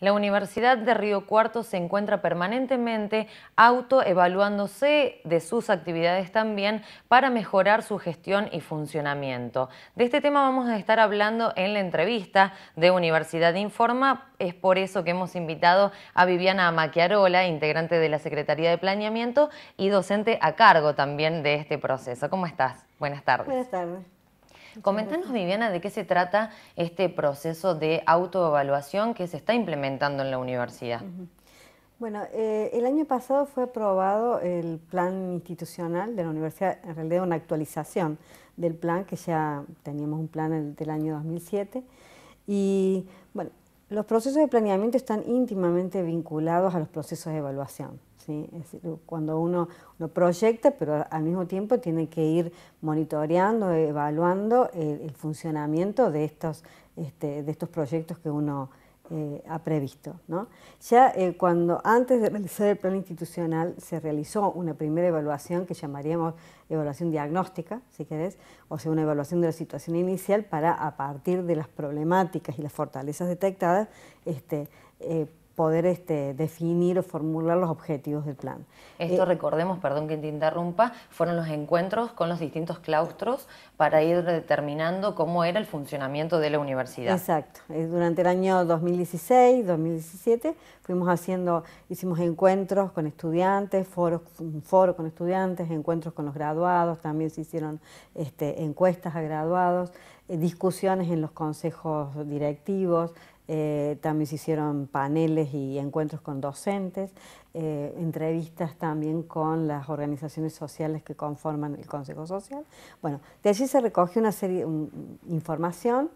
la Universidad de Río Cuarto se encuentra permanentemente autoevaluándose de sus actividades también para mejorar su gestión y funcionamiento. De este tema vamos a estar hablando en la entrevista de Universidad Informa. Es por eso que hemos invitado a Viviana Maquiarola, integrante de la Secretaría de Planeamiento y docente a cargo también de este proceso. ¿Cómo estás? Buenas tardes. Buenas tardes. Coméntanos, Viviana, de qué se trata este proceso de autoevaluación que se está implementando en la universidad. Bueno, eh, el año pasado fue aprobado el plan institucional de la universidad, en realidad una actualización del plan, que ya teníamos un plan del año 2007. Y bueno, los procesos de planeamiento están íntimamente vinculados a los procesos de evaluación. Es decir, cuando uno lo proyecta, pero al mismo tiempo tiene que ir monitoreando, evaluando el, funcionamiento de estos, este, de estos proyectos que uno eh, ha previsto. Ya eh, cuando antes de realizar el plan institucional se realizó una primera evaluación que llamaríamos evaluación diagnóstica, si querés, o sea, una evaluación de la situación inicial para a partir de las problemáticas y las fortalezas detectadas, este, eh, poder este, definir o formular los objetivos del plan. Esto, eh, recordemos, perdón que te interrumpa, fueron los encuentros con los distintos claustros para ir determinando cómo era el funcionamiento de la universidad. Exacto. Eh, durante el año 2016, 2017, fuimos haciendo, hicimos encuentros con estudiantes, foros, un foro con estudiantes, encuentros con los graduados, también se hicieron este, encuestas a graduados, eh, discusiones en los consejos directivos, eh, también se hicieron paneles y encuentros con docentes, eh, entrevistas también con las organizaciones sociales que conforman el Consejo Social. Bueno, de allí se recogió una serie de información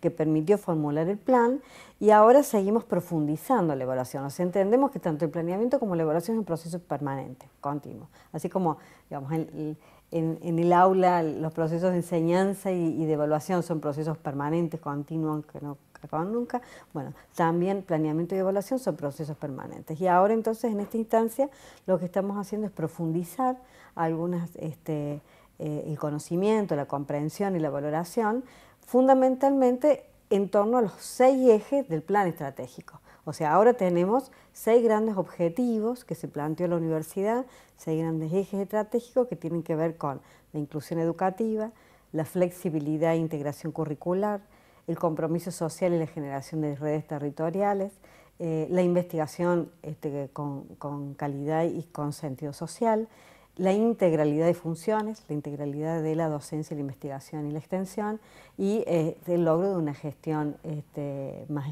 que permitió formular el plan y ahora seguimos profundizando la evaluación. entendemos que tanto el planeamiento como la evaluación es un proceso permanente, continuo. Así como, digamos, en, el aula los procesos de enseñanza y, y, de evaluación son procesos permanentes, continuos, que no acaban nunca. Bueno, también planeamiento y evaluación son procesos permanentes. Y ahora entonces en esta instancia lo que estamos haciendo es profundizar algunas, este, eh, el conocimiento, la comprensión y la valoración, fundamentalmente en torno a los seis ejes del plan estratégico. O sea, ahora tenemos seis grandes objetivos que se planteó la universidad, seis grandes ejes estratégicos que tienen que ver con la inclusión educativa, la flexibilidad e integración curricular, el compromiso social y la generación de redes territoriales, eh, la investigación este, con, calidad y con sentido social, la integralidad de funciones, la integralidad de la docencia, la investigación y la extensión, y este, el logro de una gestión este, más,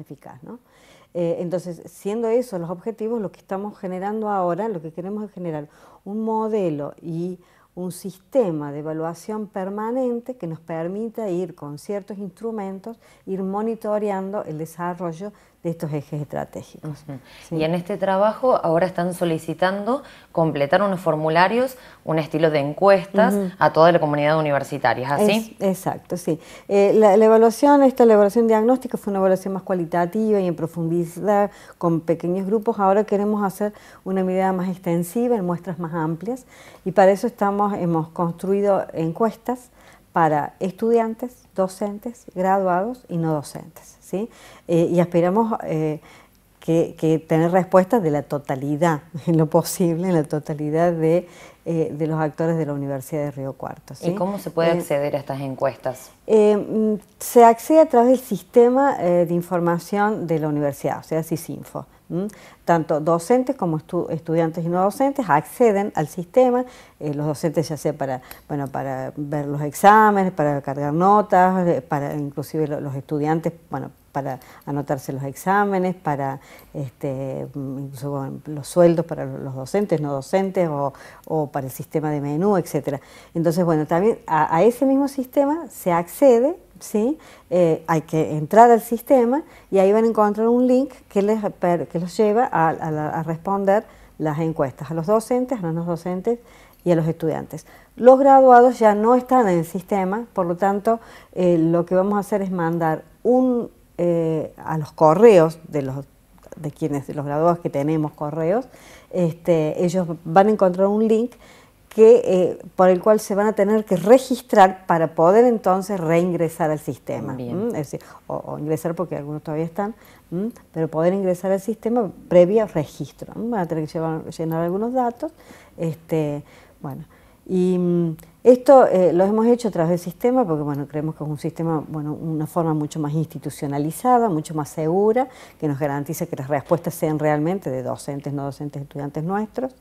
eficaz. Eh, entonces, siendo esos los objetivos, lo que estamos generando ahora, lo que queremos es generar un modelo y un sistema de evaluación permanente que nos permita ir con ciertos instrumentos, ir monitoreando el desarrollo de estos ejes estratégicos. Y en este trabajo ahora están solicitando completar unos formularios, un estilo de encuestas a toda la comunidad universitaria, ¿es ¿así? exacto, sí. Eh, la, evaluación, esta evaluación diagnóstica fue una evaluación más cualitativa y en profundidad con pequeños grupos. Ahora queremos hacer una mirada más extensiva, en muestras más amplias y para eso estamos, hemos construido encuestas para estudiantes, docentes, graduados y no docentes. ¿sí? Eh, y aspiramos eh, que, tener respuestas de la totalidad, en lo posible, en la totalidad eh, de, los actores de la Universidad de Río Cuarto. ¿Y cómo se puede acceder a estas encuestas? Mm, se accede a través del sistema de información de la universidad, o sea, SISINFO. Tanto docentes como estudiantes y no docentes acceden al sistema, eh, los docentes ya sea para, bueno, para ver los exámenes, para cargar notas, eh, para inclusive los estudiantes, para anotarse los exámenes, para este, mm, incluso, los sueldos para los docentes, no docentes, o, para el sistema de menú, etc. Entonces, bueno, también a ese mismo sistema se accede ¿sí? Eh, hay que entrar al sistema y ahí van a encontrar un link que, que los lleva a, responder las encuestas a los docentes, a los no docentes y a los estudiantes. Los graduados ya no están en el sistema, por lo tanto, eh, lo que vamos a hacer es mandar un, eh, a los correos de los de quienes los graduados que tenemos correos, este, ellos van a encontrar un link que, eh, por el cual se van a tener que registrar para poder entonces reingresar al sistema. Es decir, o, ingresar porque algunos todavía están, pero poder ingresar al sistema previa registro. Van a tener que llenar algunos datos. Este, bueno. Y mm, esto eh, lo hemos hecho a través del sistema porque bueno, creemos que es un sistema, bueno, una forma mucho más institucionalizada, mucho más segura, que nos garantiza que las respuestas sean realmente de docentes, no docentes, estudiantes nuestros.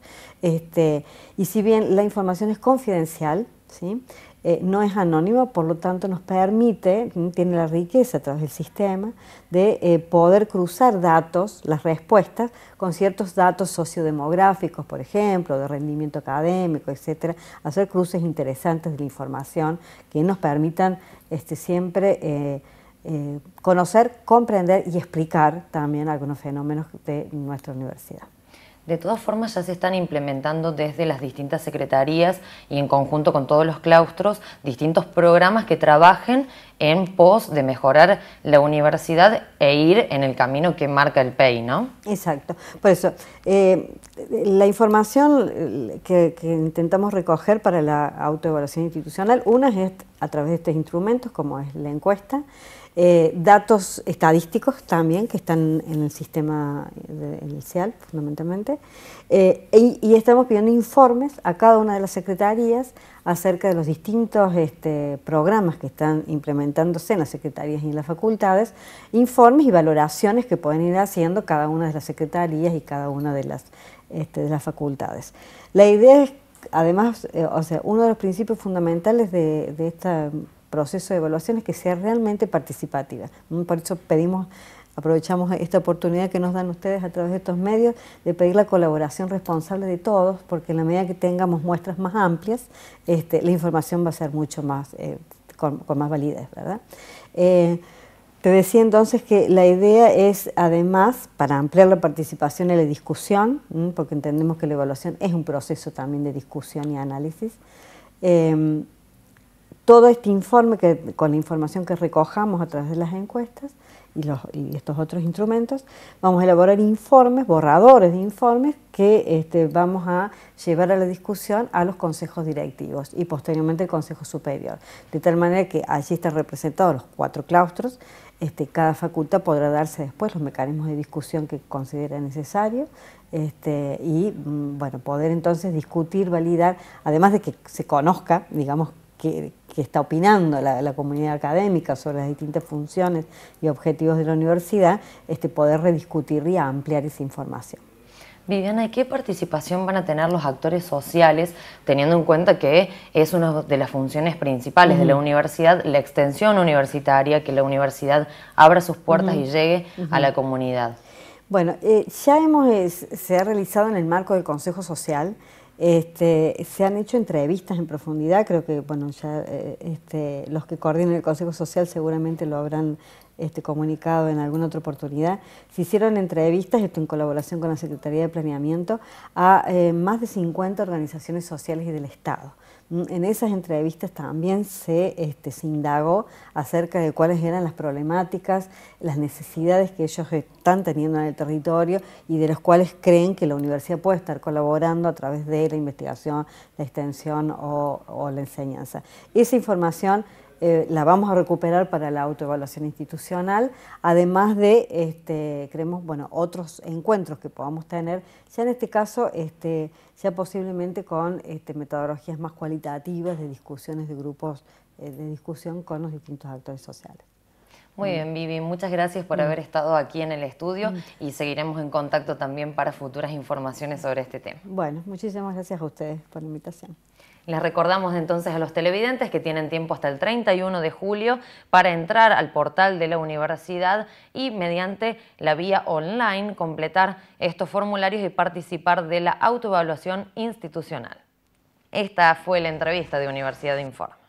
Este, y si bien la información es confidencial, ¿sí? Eh, no es anónimo, por lo tanto nos permite, tiene la riqueza a través del sistema, de eh, poder cruzar datos, las respuestas, con ciertos datos sociodemográficos, por ejemplo, de rendimiento académico, etcétera, hacer cruces interesantes de la información que nos permitan este, siempre eh, conocer, comprender y explicar también algunos fenómenos de nuestra universidad. De todas formas, ya se están implementando desde las distintas secretarías y en conjunto con todos los claustros distintos programas que trabajen en pos de mejorar la universidad e ir en el camino que marca el PEI, ¿no? Exacto. Por eso, eh, la información que, que, intentamos recoger para la autoevaluación institucional, una es a través de estos instrumentos, como es la encuesta, eh, datos estadísticos también que están en el sistema inicial fundamentalmente. Eh, y, estamos pidiendo informes a cada una de las secretarías acerca de los distintos este, programas que están implementándose en las secretarías y en las facultades, informes y valoraciones que pueden ir haciendo cada una de las secretarías y cada una de las, este, las facultades. La idea es, además, eh, o sea, uno de los principios fundamentales de esta proceso de evaluaciones que sea realmente participativa. Mm, por eso pedimos, aprovechamos esta oportunidad que nos dan ustedes a través de estos medios de pedir la colaboración responsable de todos, porque en la medida que tengamos muestras más amplias, este, la información va a ser mucho más, eh, con, más validez, ¿verdad? Eh, te decía entonces que la idea es, además, para ampliar la participación en la discusión, mm, porque entendemos que la evaluación es un proceso también de discusión y análisis, eh, todo este informe, que, con la información que recojamos a través de las encuestas y, los, estos otros instrumentos, vamos a elaborar informes, borradores de informes que este, vamos a llevar a la discusión a los consejos directivos y posteriormente al Consejo Superior. De tal manera que allí están representados los cuatro claustros, este, cada facultad podrá darse después los mecanismos de discusión que considera necesario este, y mm, bueno, poder entonces discutir, validar, además de que se conozca, digamos, que que está opinando la, comunidad académica sobre las distintas funciones y objetivos de la universidad, este, poder rediscutir y ampliar esa información. Viviana, ¿qué participación van a tener los actores sociales, teniendo en cuenta que es una de las funciones principales de la universidad, la extensión universitaria, que la universidad abra sus puertas y llegue a la comunidad? Bueno, eh, ya hemos, eh, se ha realizado en el marco del Consejo Social este, se han hecho entrevistas en profundidad, creo que bueno, ya eh, este, los que coordinan el Consejo Social seguramente lo habrán este, comunicado en alguna otra oportunidad. Se hicieron entrevistas, esto en colaboración con la Secretaría de Planeamiento, a eh, más de 50 organizaciones sociales y del Estado. Mm, en esas entrevistas también este, se, indagó acerca de cuáles eran las problemáticas, las necesidades que ellos están teniendo en el territorio y de las cuales creen que la universidad puede estar colaborando a través de la investigación, la extensión o, o la enseñanza. Esa información eh, la vamos a recuperar para la autoevaluación institucional, además de, este, creemos, otros encuentros que podamos tener, ya en este caso, este, ya posiblemente con este, metodologías más cualitativas de discusiones de grupos eh, de discusión con los distintos actores sociales. Muy bien, mm. Vivi, muchas gracias por mm. haber estado aquí en el estudio mm. y seguiremos en contacto también para futuras informaciones sobre este tema. Bueno, muchísimas gracias a ustedes por la invitación. Les recordamos entonces a los televidentes que tienen tiempo hasta el 31 de julio para entrar al portal de la universidad y mediante la vía online completar estos formularios y participar de la autoevaluación institucional. Esta fue la entrevista de Universidad de Informa.